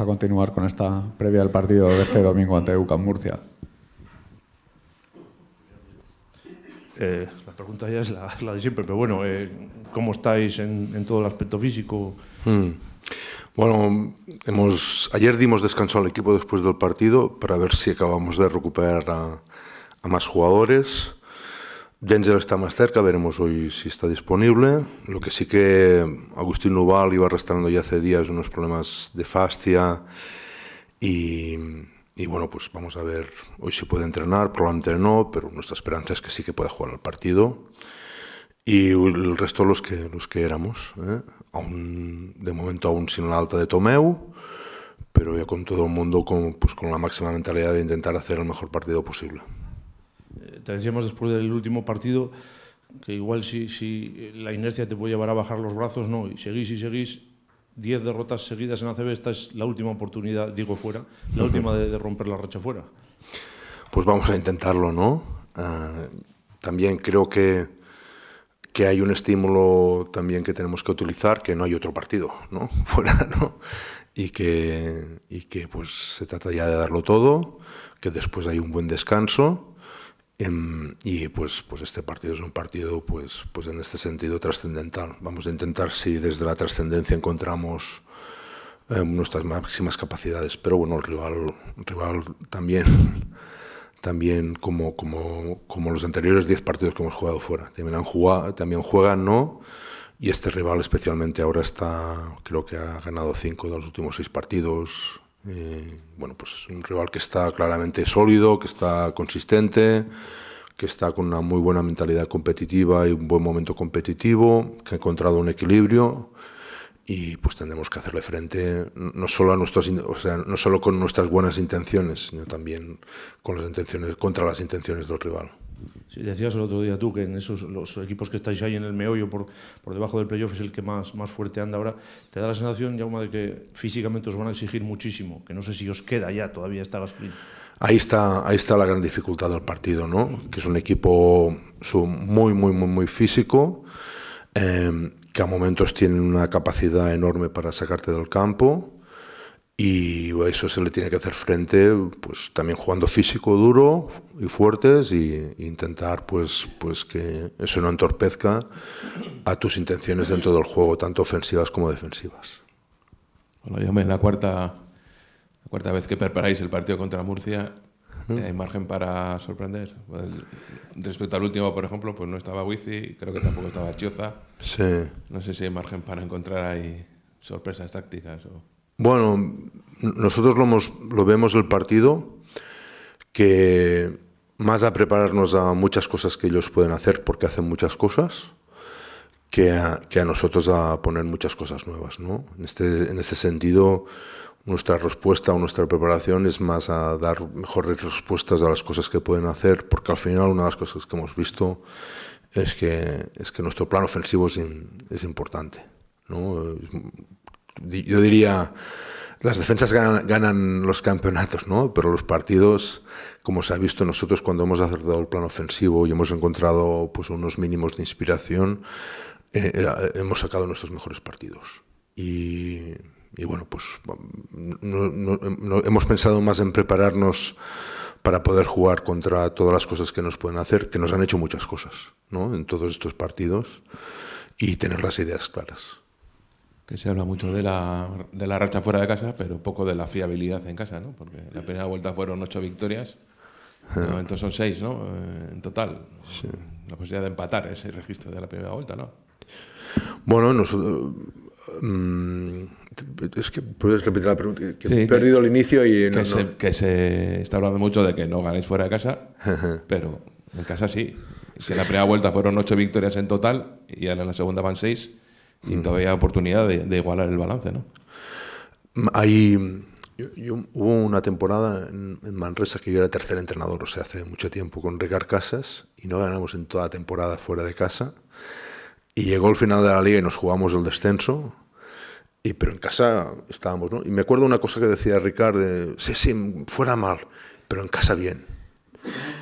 a continuar con esta previa del partido de este domingo ante UCAM Murcia. Eh, la pregunta ya es la, de siempre, pero bueno, eh, ¿cómo estáis en, todo el aspecto físico? Hmm. Bueno, hemos, ayer dimos descanso al equipo después del partido para ver si acabamos de recuperar a más jugadores. Denzel está más cerca, veremos hoy si está disponible. Lo que sí que Agustín Nubal iba arrastrando ya hace días unos problemas de fascia y, bueno, pues vamos a ver hoy si puede entrenar, probablemente no, pero nuestra esperanza es que sí que pueda jugar al partido. Y el resto los que, los que éramos, ¿eh? aún, de momento aún sin la alta de Tomeu, pero ya con todo el mundo con, pues, con la máxima mentalidad de intentar hacer el mejor partido posible. Eh, te decíamos después del último partido que igual si, la inercia te puede llevar a bajar los brazos, no, y seguís y seguís, 10 derrotas seguidas en ACB, esta es la última oportunidad, digo fuera, la última de, romper la racha fuera. Pues vamos a intentarlo, ¿no? Ah, también creo que, que hay un estímulo también que tenemos que utilizar, que no hay otro partido, ¿no? Fuera, ¿no? Y que, y que pues se trata ya de darlo todo, que después hay un buen descanso Em, y pues, pues este partido es un partido, pues, pues en este sentido, trascendental. Vamos a intentar si desde la trascendencia encontramos eh, nuestras máximas capacidades. Pero bueno, el rival, rival también, también como, como, como los anteriores 10 partidos que hemos jugado fuera. También, han jugado, también juegan, ¿no? Y este rival especialmente ahora está, creo que ha ganado 5 de los últimos 6 partidos eh, bueno, pues un rival que está claramente sólido, que está consistente, que está con una muy buena mentalidad competitiva y un buen momento competitivo, que ha encontrado un equilibrio y pues tendremos que hacerle frente no solo a nuestros no con nuestras buenas intenciones sino también con las intenciones contra las intenciones del rival decías el otro día tú que en esos los equipos que estáis ahí en el meollo por, por debajo del playoff es el que más, más fuerte anda ahora. Te da la sensación, Jaume, de que físicamente os van a exigir muchísimo, que no sé si os queda ya todavía esta gasolina. Ahí está, ahí está la gran dificultad del partido, ¿no? Que es un equipo muy, muy, muy, muy físico, eh, que a momentos tiene una capacidad enorme para sacarte del campo y a eso se le tiene que hacer frente pues también jugando físico duro y fuertes e intentar pues pues que eso no entorpezca a tus intenciones dentro del juego tanto ofensivas como defensivas bueno yo me la cuarta la cuarta vez que preparáis el partido contra Murcia hay margen para sorprender pues, respecto al último por ejemplo pues no estaba Wizzy, creo que tampoco estaba Chioza sí. no sé si hay margen para encontrar ahí sorpresas tácticas o bueno, nosotros lo, vemos el partido que más a prepararnos a muchas cosas que ellos pueden hacer, porque hacen muchas cosas, que a, nosotros a poner muchas cosas nuevas. ¿no? Este, en, este, sentido, nuestra respuesta o nuestra preparación es más a dar mejores respuestas a las cosas que pueden hacer, porque al final una de las cosas que hemos visto es que, es que nuestro plan ofensivo es, es importante. ¿no? yo diría, las defensas ganan, los campeonatos, ¿no? Pero los partidos, como se ha visto nosotros cuando hemos acertado el plan ofensivo y hemos encontrado pues, unos mínimos de inspiración, eh, eh, hemos sacado nuestros mejores partidos. Y, bueno, pues hemos pensado más en prepararnos para poder jugar contra todas las cosas que nos pueden hacer, que nos han hecho muchas cosas, ¿no? En todos estos partidos y tener las ideas claras que se habla mucho de la, de la racha fuera de casa, pero poco de la fiabilidad en casa, ¿no? Porque la primera vuelta fueron ocho victorias, entonces son seis, ¿no? Eh, en total. La posibilidad de empatar ese registro de la primera vuelta, ¿no? Bueno, nosotros... Mm, es que puedes repetir la pregunta. Que he perdido el inicio y... No, que, Se, que, Se, está hablando mucho de que no ganéis fuera de casa, pero en casa sí. Si en la primera vuelta fueron ocho victorias en total y ahora en la segunda van seis, y todavía hay oportunidad de, igualar el balance, ¿no? Hay, hubo una temporada en, Manresa que yo era tercer entrenador, o sea, hace mucho tiempo, con Ricard Casas, y no ganamos en toda la temporada fuera de casa. Y llegó el final de la liga y nos jugamos el descenso, y, pero en casa estábamos, ¿no? Y me acuerdo una cosa que decía Ricard, de, sí, sí, fuera mal, pero en casa bien,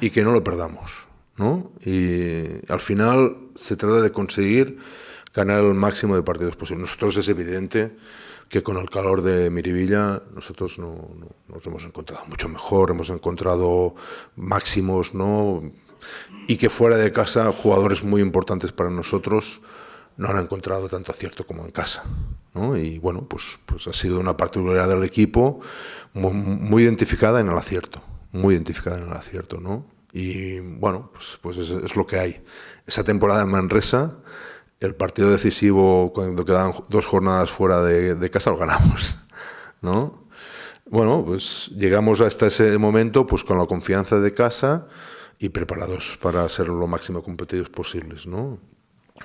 y que no lo perdamos, ¿no? Y al final se trata de conseguir ganar el máximo de partidos posible. Nosotros es evidente que con el calor de Miribilla nosotros no, nos hemos encontrado mucho mejor, hemos encontrado máximos, ¿no? Y que fuera de casa jugadores muy importantes para nosotros no han encontrado tanto acierto como en casa. ¿no? Y bueno, pues, pues ha sido una particularidad del equipo muy, identificada en el acierto, muy identificada en el acierto, ¿no? Y bueno, pues, pues es, es lo que hay. Esa temporada en Manresa el partido decisivo, cuando quedaban dos jornadas fuera de, casa, lo ganamos. ¿no? Bueno, pues llegamos hasta este, ese momento pues con la confianza de casa y preparados para ser lo máximo competitivos posibles. ¿no?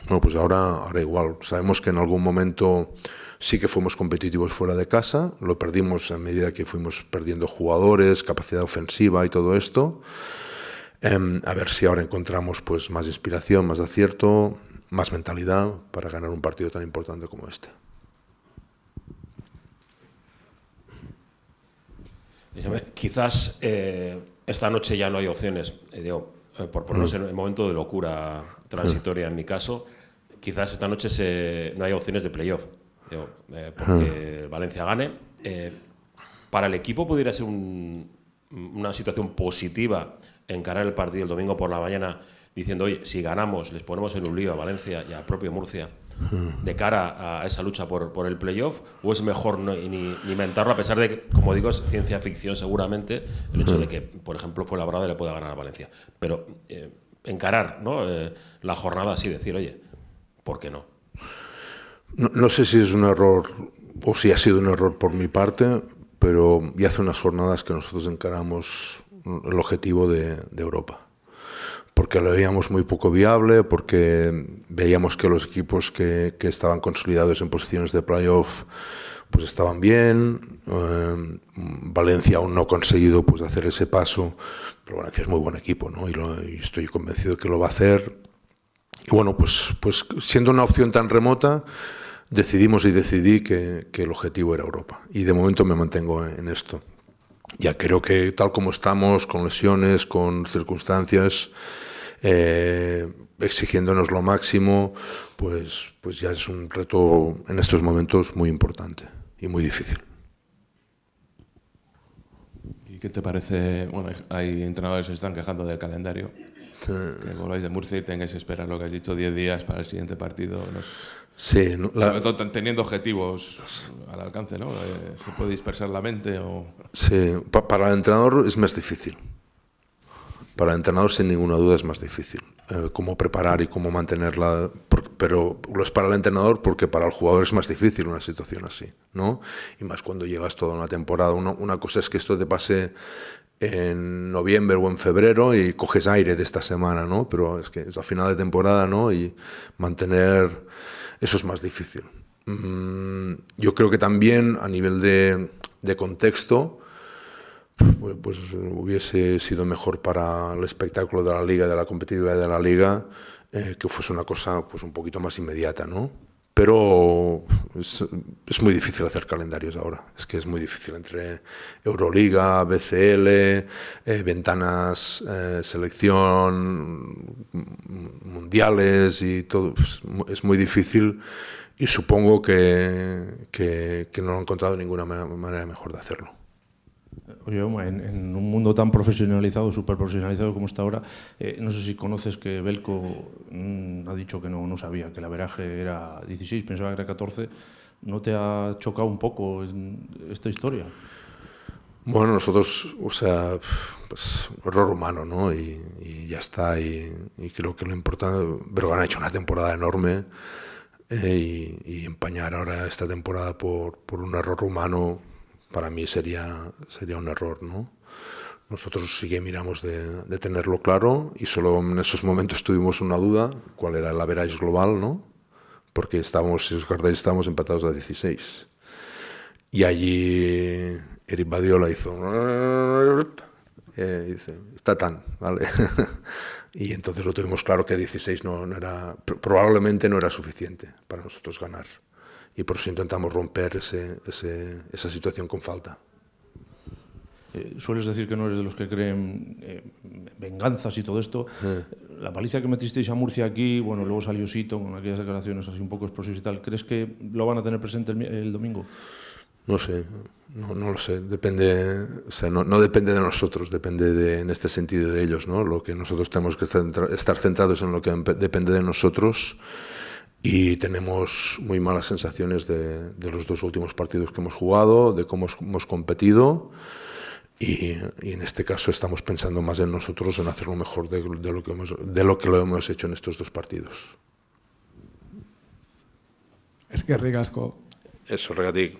Bueno, pues ahora, ahora igual. Sabemos que en algún momento sí que fuimos competitivos fuera de casa, lo perdimos a medida que fuimos perdiendo jugadores, capacidad ofensiva y todo esto. Em, a ver si ahora encontramos pues más inspiración, más acierto, más mentalidad para ganar un partido tan importante como este. Quizás eh, esta noche ya no hay opciones, eh, eh, por no mm. en el momento de locura transitoria en mi caso, quizás esta noche se, no hay opciones de playoff, porque mm. Valencia gane. para el equipo pudiera ser un, una situación positiva encarar el partido el domingo por la mañana diciendo, oye, si ganamos, les ponemos en un lío a Valencia y a propio Murcia de cara a esa lucha por, el playoff, o es mejor ni, ni mentarlo, a pesar de que, como digo, es ciencia ficción seguramente, el hecho de que, por ejemplo, fue labrada y le pueda ganar a Valencia. Pero eh, encarar ¿no? Eh, la jornada así, decir, oye, ¿por qué no? no? sé si es un error o si ha sido un error por mi parte, pero ya hace unas jornadas que nosotros encaramos el objetivo de Europa porque lo veíamos muy poco viable, porque veíamos que los equipos que, estaban consolidados en posiciones de playoff pues estaban bien, eh, Valencia aún no ha conseguido pues hacer ese paso, pero Valencia es muy buen equipo ¿no? y, estoy convencido que lo va a hacer. Y bueno, pues, pues siendo una opción tan remota, decidimos y decidí que el objetivo era Europa y de momento me mantengo en esto. Ya creo que tal como estamos, con lesiones, con circunstancias, eh, exigiéndonos lo máximo, pues, pues ya es un reto en estos momentos muy importante y muy difícil. ¿Y qué te parece? Bueno, hay entrenadores que se están quejando del calendario. Que volváis de Murcia y tengáis que esperar lo que has dicho 10 días para el siguiente partido. Sí, sobre todo teniendo objetivos al alcance, ¿no? Eh, se puede dispersar la mente o... Sí, para el entrenador es más difícil. Para el entrenador, sin ninguna duda, es más difícil. Eh, cómo preparar y cómo mantenerla, pero lo es para el entrenador porque para el jugador es más difícil una situación así, ¿no? Y más cuando llegas toda una temporada. una cosa es que esto te pase en noviembre o en febrero y coges aire de esta semana, ¿no? Pero es que es la final de temporada, ¿no? Y mantener eso es más difícil. Mm, yo creo que también a nivel de, contexto, pues, pues hubiese sido mejor para el espectáculo de la liga, de la competitividad de la liga, eh, que fuese una cosa pues, un poquito más inmediata, ¿no? pero pues, es, muy difícil hacer calendarios ahora. Es que es muy difícil entre Euroliga, BCL, eh, ventanas, eh, selección, mundiales y todo. Pues, es muy difícil y supongo que, que no han encontrado ninguna manera mejor de hacerlo. Oye, en, en, un mundo tan profesionalizado, súper profesionalizado como está ahora, eh, no sé si conoces que Belco mm, ha dicho que no, sabía, que el averaje era 16, pensaba que era 14. ¿No te ha chocado un poco esta historia? Bueno, nosotros, o sea, pues, error humano, ¿no? Y, ya está. Y, creo que lo importante. Bergan ha hecho una temporada enorme eh, y, empañar ahora esta temporada por, por un error humano para mí sería, sería un error, ¿no? Nosotros sí que miramos de, tenerlo claro y solo en esos momentos tuvimos una duda, cuál era el average global, ¿no? Porque estábamos, si os acordáis, estábamos empatados a 16. Y allí Eric Badiola hizo... Eh, dice, está tan, ¿vale? y entonces lo tuvimos claro que 16 no era, probablemente no era suficiente para nosotros ganar y por eso intentamos romper ese, esa situación con falta. Eh, sueles decir que no eres de los que creen eh, venganzas y todo esto. Eh. La paliza que metisteis a Murcia aquí, bueno, luego salió Sito con aquellas declaraciones así un poco explosivas y tal. ¿Crees que lo van a tener presente el, domingo? No sé, no, lo sé. Depende, o sea, no, depende de nosotros, depende de, en este sentido de ellos, ¿no? Lo que nosotros tenemos que estar centrados en lo que depende de nosotros y tenemos muy malas sensaciones de, los dos últimos partidos que hemos jugado, de cómo hemos competido. Y, en este caso estamos pensando más en nosotros, en hacerlo mejor de, lo que de lo que lo hemos hecho en estos dos partidos. Es que regasco. Eso, regatic.